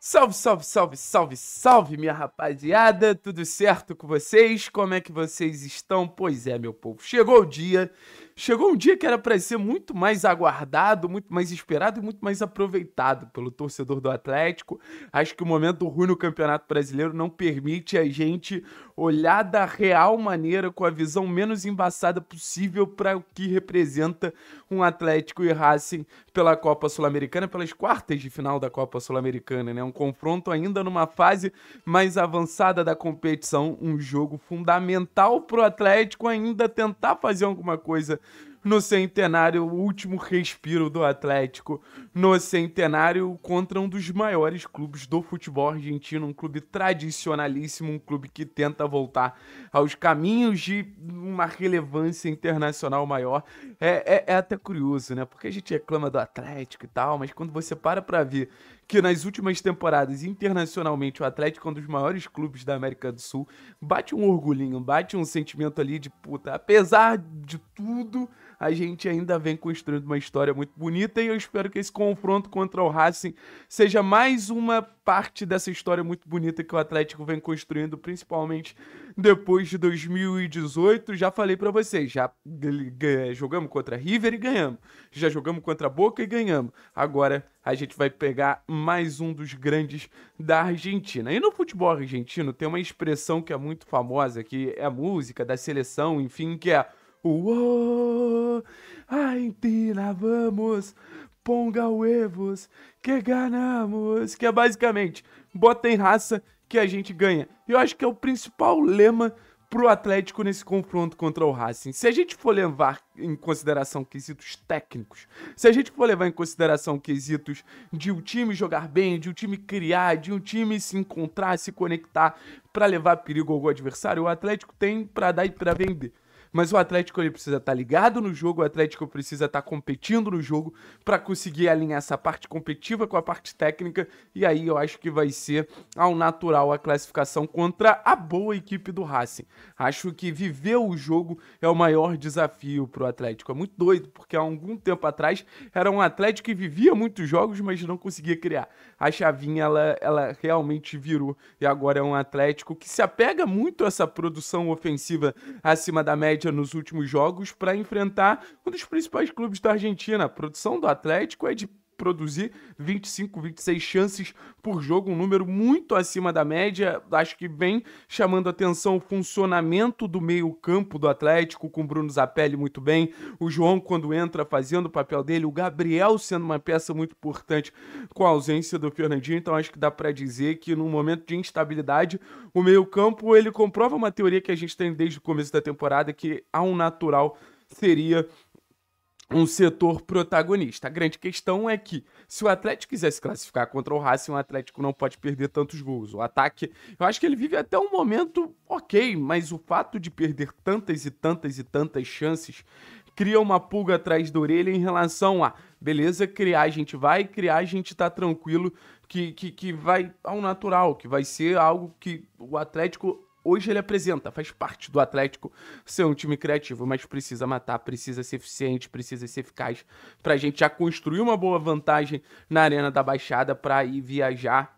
Salve, salve, salve, salve, salve, minha rapaziada! Tudo certo com vocês? Como é que vocês estão? Pois é, meu povo, chegou o dia Chegou um dia que era para ser muito mais aguardado, muito mais esperado e muito mais aproveitado pelo torcedor do Atlético. Acho que o momento ruim no Campeonato Brasileiro não permite a gente olhar da real maneira, com a visão menos embaçada possível para o que representa um Atlético e Racing pela Copa Sul-Americana, pelas quartas de final da Copa Sul-Americana, né? Um confronto ainda numa fase mais avançada da competição, um jogo fundamental para o Atlético ainda tentar fazer alguma coisa no centenário, o último respiro do Atlético, no centenário contra um dos maiores clubes do futebol argentino, um clube tradicionalíssimo, um clube que tenta voltar aos caminhos de uma relevância internacional maior. É, é, é até curioso, né? Porque a gente reclama do Atlético e tal, mas quando você para pra ver que nas últimas temporadas, internacionalmente, o Atlético é um dos maiores clubes da América do Sul, bate um orgulhinho, bate um sentimento ali de puta. Apesar de tudo, a gente ainda vem construindo uma história muito bonita e eu espero que esse confronto contra o Racing seja mais uma parte dessa história muito bonita que o Atlético vem construindo, principalmente depois de 2018. Já falei para vocês, já é, jogamos contra River e ganhamos. Já jogamos contra Boca e ganhamos. Agora a gente vai pegar mais um dos grandes da Argentina. E no futebol argentino tem uma expressão que é muito famosa, que é a música da seleção, enfim, que é Uou, oh, Argentina, vamos, ponga huevos que ganamos, que é basicamente, bota em raça que a gente ganha. Eu acho que é o principal lema pro Atlético nesse confronto contra o Racing. Se a gente for levar em consideração quesitos técnicos, se a gente for levar em consideração quesitos de um time jogar bem, de um time criar, de um time se encontrar, se conectar para levar perigo ao adversário, o Atlético tem para dar e para vender. Mas o Atlético ele precisa estar tá ligado no jogo, o Atlético precisa estar tá competindo no jogo para conseguir alinhar essa parte competitiva com a parte técnica. E aí eu acho que vai ser ao natural a classificação contra a boa equipe do Racing. Acho que viver o jogo é o maior desafio para o Atlético. É muito doido, porque há algum tempo atrás era um Atlético que vivia muitos jogos, mas não conseguia criar. A chavinha ela, ela realmente virou e agora é um Atlético que se apega muito a essa produção ofensiva acima da média média nos últimos jogos para enfrentar um dos principais clubes da Argentina. A produção do Atlético é de produzir 25, 26 chances por jogo, um número muito acima da média. Acho que vem chamando atenção o funcionamento do meio-campo do Atlético, com o Bruno Zapelli muito bem, o João, quando entra, fazendo o papel dele, o Gabriel sendo uma peça muito importante com a ausência do Fernandinho. Então, acho que dá para dizer que num momento de instabilidade, o meio-campo ele comprova uma teoria que a gente tem desde o começo da temporada, que ao natural seria um setor protagonista. A grande questão é que, se o Atlético quiser se classificar contra o Racing, o Atlético não pode perder tantos gols. O ataque, eu acho que ele vive até um momento ok, mas o fato de perder tantas e tantas e tantas chances cria uma pulga atrás da orelha em relação a, beleza, criar a gente vai, criar a gente tá tranquilo, que, que, que vai ao natural, que vai ser algo que o Atlético hoje ele apresenta, faz parte do Atlético ser um time criativo, mas precisa matar, precisa ser eficiente, precisa ser eficaz para a gente já construir uma boa vantagem na Arena da Baixada para ir viajar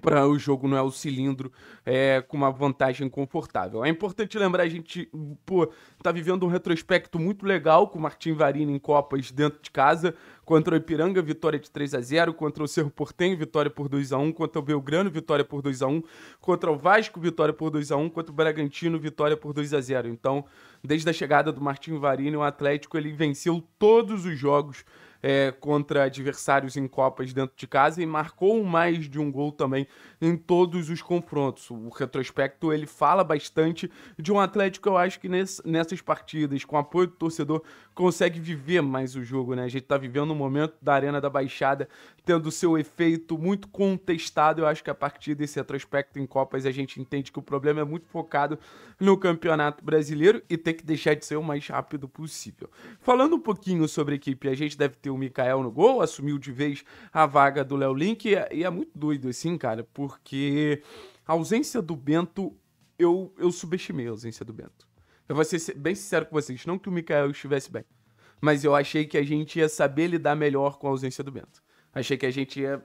para o jogo não é o cilindro é, com uma vantagem confortável. É importante lembrar, a gente pô, tá vivendo um retrospecto muito legal com o Martim Varini em Copas dentro de casa, contra o Ipiranga, vitória de 3 a 0 contra o Cerro Portenho, vitória por 2 a 1 contra o Belgrano, vitória por 2 a 1 contra o Vasco, vitória por 2 a 1 contra o Bragantino, vitória por 2 a 0 Então, desde a chegada do Martim Varini, o Atlético ele venceu todos os jogos é, contra adversários em Copas dentro de casa e marcou mais de um gol também em todos os confrontos. O retrospecto ele fala bastante de um Atlético, eu acho que nesse, nessas partidas, com apoio do torcedor, consegue viver mais o jogo, né? A gente tá vivendo um momento da Arena da Baixada tendo seu efeito muito contestado. Eu acho que a partir desse retrospecto em Copas a gente entende que o problema é muito focado no Campeonato Brasileiro e tem que deixar de ser o mais rápido possível. Falando um pouquinho sobre a equipe, a gente deve ter o Mikael no gol, assumiu de vez a vaga do Léo Link. E é, e é muito doido, assim, cara, porque a ausência do Bento, eu, eu subestimei a ausência do Bento. Eu vou ser bem sincero com vocês, não que o Mikael estivesse bem, mas eu achei que a gente ia saber lidar melhor com a ausência do Bento. Achei que a gente ia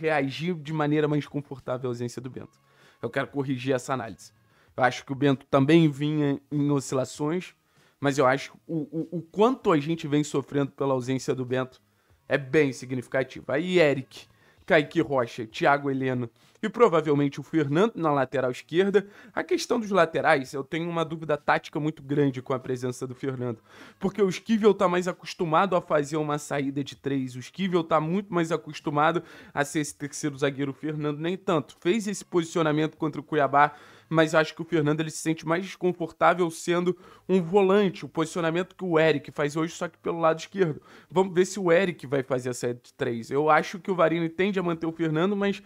reagir de maneira mais confortável à ausência do Bento. Eu quero corrigir essa análise. Eu acho que o Bento também vinha em oscilações, mas eu acho o, o, o, quanto a gente vem sofrendo pela ausência do Bento é bem significativo. Aí Eric, Kaique Rocha, Thiago Helena e provavelmente o Fernando na lateral esquerda. A questão dos laterais, eu tenho uma dúvida tática muito grande com a presença do Fernando, porque o Esquivel está mais acostumado a fazer uma saída de três, o Esquivel está muito mais acostumado a ser esse terceiro zagueiro, o Fernando nem tanto. Fez esse posicionamento contra o Cuiabá mas acho que o Fernando ele se sente mais desconfortável sendo um volante, o posicionamento que o Eric faz hoje, só que pelo lado esquerdo. Vamos ver se o Eric vai fazer a série de três. Eu acho que o Varini tende a manter o Fernando, mas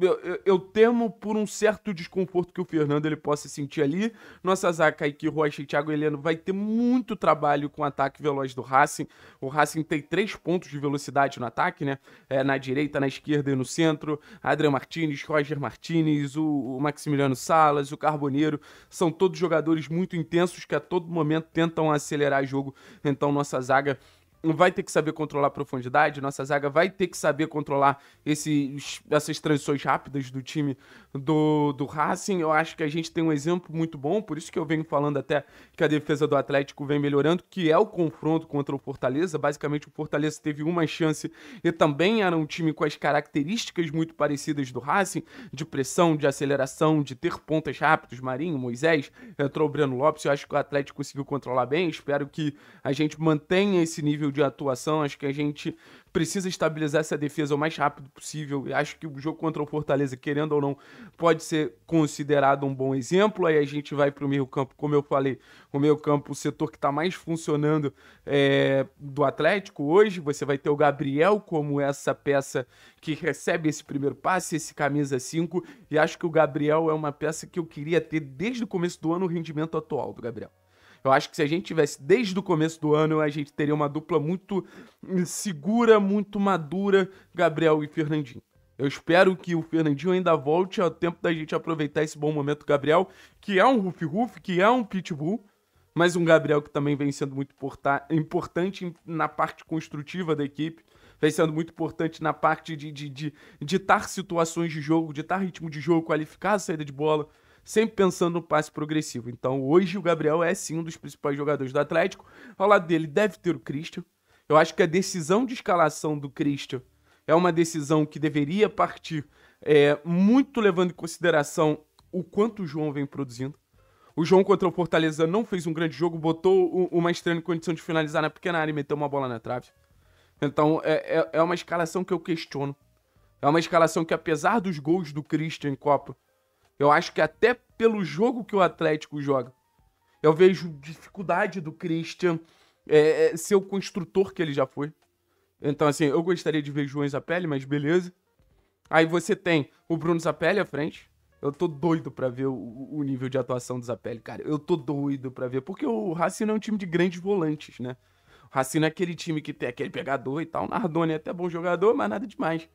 eu, eu, eu, temo por um certo desconforto que o Fernando ele possa sentir ali. Nossa zaga, Kaique, Rocha e Thiago Heleno vai ter muito trabalho com o ataque veloz do Racing. O Racing tem três pontos de velocidade no ataque, né? É, na direita, na esquerda e no centro. Adrian Martinez, Roger Martinez, o, o Maximiliano Salas, o Carboneiro. São todos jogadores muito intensos que a todo momento tentam acelerar o jogo. Então, nossa zaga vai ter que saber controlar a profundidade, nossa zaga vai ter que saber controlar esses, essas transições rápidas do time do, do Racing. Eu acho que a gente tem um exemplo muito bom, por isso que eu venho falando até que a defesa do Atlético vem melhorando, que é o confronto contra o Fortaleza. Basicamente, o Fortaleza teve uma chance e também era um time com as características muito parecidas do Racing, de pressão, de aceleração, de ter pontas rápidos, Marinho, Moisés, entrou o Breno Lopes. Eu acho que o Atlético conseguiu controlar bem. Espero que a gente mantenha esse nível de atuação. Acho que a gente precisa estabilizar essa defesa o mais rápido possível. Acho que o jogo contra o Fortaleza, querendo ou não, pode ser considerado um bom exemplo. Aí a gente vai para o meio campo, como eu falei, o meio campo, o setor que está mais funcionando é, do Atlético hoje. Você vai ter o Gabriel como essa peça que recebe esse primeiro passe, esse camisa 5. E acho que o Gabriel é uma peça que eu queria ter desde o começo do ano, o rendimento atual do Gabriel. Eu acho que se a gente tivesse desde o começo do ano, a gente teria uma dupla muito hum, segura, muito madura, Gabriel e Fernandinho. Eu espero que o Fernandinho ainda volte ao tempo da gente aproveitar esse bom momento, Gabriel, que é um Ruf Ruf, que é um Pitbull, mas um Gabriel que também vem sendo muito importante na parte construtiva da equipe, vem sendo muito importante na parte de, de, de ditar situações de jogo, ditar ritmo de jogo, qualificar a saída de bola sempre pensando no passe progressivo. Então hoje o Gabriel é sim um dos principais jogadores do Atlético. Ao lado dele deve ter o Christian. Eu acho que a decisão de escalação do Christian é uma decisão que deveria partir é, muito levando em consideração o quanto o João vem produzindo. O João contra o Fortaleza não fez um grande jogo, botou o, o Maestrano em condição de finalizar na pequena área e meteu uma bola na trave. Então é, é, é uma escalação que eu questiono. É uma escalação que, apesar dos gols do Christian em Copa, eu acho que até pelo jogo que o Atlético joga, eu vejo dificuldade do Christian é, é ser o construtor que ele já foi. Então, assim, eu gostaria de ver João Zapelli, mas beleza. Aí você tem o Bruno Zapelli à frente. Eu tô doido pra ver o, o nível de atuação do Zapelli, cara. Eu tô doido pra ver. Porque o Racino é um time de grandes volantes, né? O Racino é aquele time que tem aquele pegador e tal. O Nardoni é até bom jogador, mas nada demais.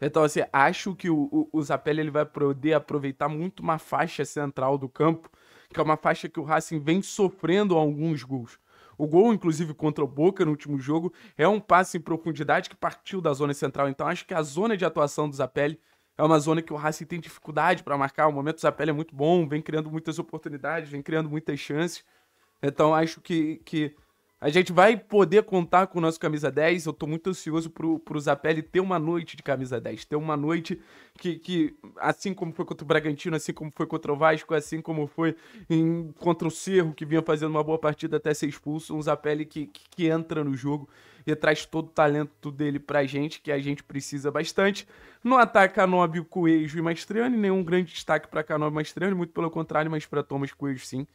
Então, assim, acho que o, o, o Zapelli ele vai poder aproveitar muito uma faixa central do campo, que é uma faixa que o Racing vem sofrendo alguns gols. O gol, inclusive, contra o Boca no último jogo, é um passe em profundidade que partiu da zona central. Então, acho que a zona de atuação do Zapelli é uma zona que o Racing tem dificuldade para marcar. O momento do Zapelli é muito bom, vem criando muitas oportunidades, vem criando muitas chances. Então, acho que, que a gente vai poder contar com o nosso camisa 10. Eu tô muito ansioso pro, pro Zapelli ter uma noite de camisa 10. Ter uma noite que, que, assim como foi contra o Bragantino, assim como foi contra o Vasco, assim como foi em, contra o Cerro, que vinha fazendo uma boa partida até ser expulso, um Zapelli que, que, que entra no jogo e traz todo o talento dele pra gente, que a gente precisa bastante. No ataque, Canobi, Coelho e Mastriani, nenhum grande destaque pra Canobi e Mastriani, muito pelo contrário, mas pra Thomas Coelho sim.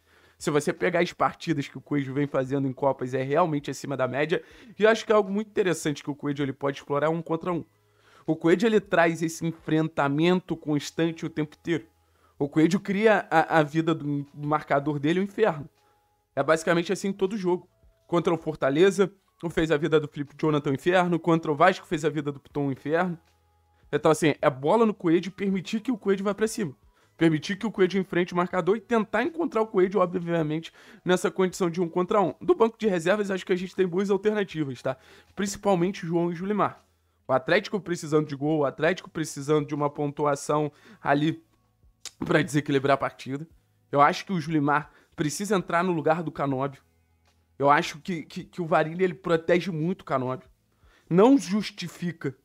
Se você pegar as partidas que o Coelho vem fazendo em Copas, é realmente acima da média. E acho que é algo muito interessante que o Coelho ele pode explorar um contra um. O Coelho ele traz esse enfrentamento constante o tempo inteiro. O Coelho cria a, a vida do, do marcador dele um inferno. É basicamente assim em todo jogo. Contra o Fortaleza, fez a vida do Felipe Jonathan um inferno. Contra o Vasco, fez a vida do Piton um inferno. Então, assim, é bola no Coelho e permitir que o Coelho vá para cima permitir que o Coelho enfrente o marcador e tentar encontrar o Coelho, obviamente, nessa condição de um contra um. Do banco de reservas, acho que a gente tem boas alternativas, tá? Principalmente João e Julimar. O Atlético precisando de gol, o Atlético precisando de uma pontuação ali para desequilibrar a partida. Eu acho que o Julimar precisa entrar no lugar do Canóbio. Eu acho que, que, que o Varilha ele protege muito o Canóbio. Não justifica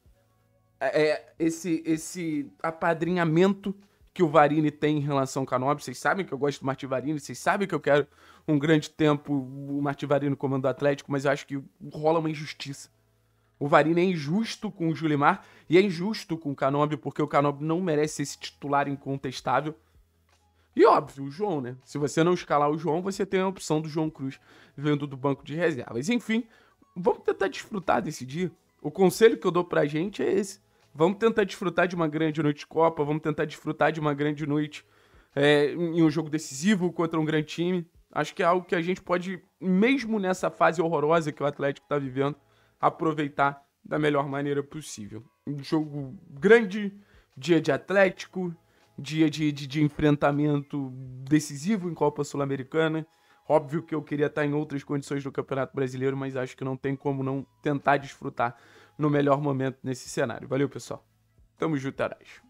é, é, esse, esse apadrinhamento que o Varini tem em relação ao Canobio. Vocês sabem que eu gosto do Marti Varini, vocês sabem que eu quero um grande tempo o Marti Varini no comando do Atlético, mas eu acho que rola uma injustiça. O Varini é injusto com o Julimar e é injusto com o Canobio, porque o Canobio não merece esse titular incontestável. E óbvio, o João, né? Se você não escalar o João, você tem a opção do João Cruz vindo do banco de reservas. Enfim, vamos tentar desfrutar desse dia. O conselho que eu dou pra gente é esse. Vamos tentar desfrutar de uma grande noite de Copa, vamos tentar desfrutar de uma grande noite é, em um jogo decisivo contra um grande time. Acho que é algo que a gente pode, mesmo nessa fase horrorosa que o Atlético está vivendo, aproveitar da melhor maneira possível. Um jogo grande, dia de Atlético, dia de, de, de enfrentamento decisivo em Copa Sul-Americana. Óbvio que eu queria estar em outras condições do Campeonato Brasileiro, mas acho que não tem como não tentar desfrutar no melhor momento nesse cenário. Valeu, pessoal. Tamo junto, Arash. É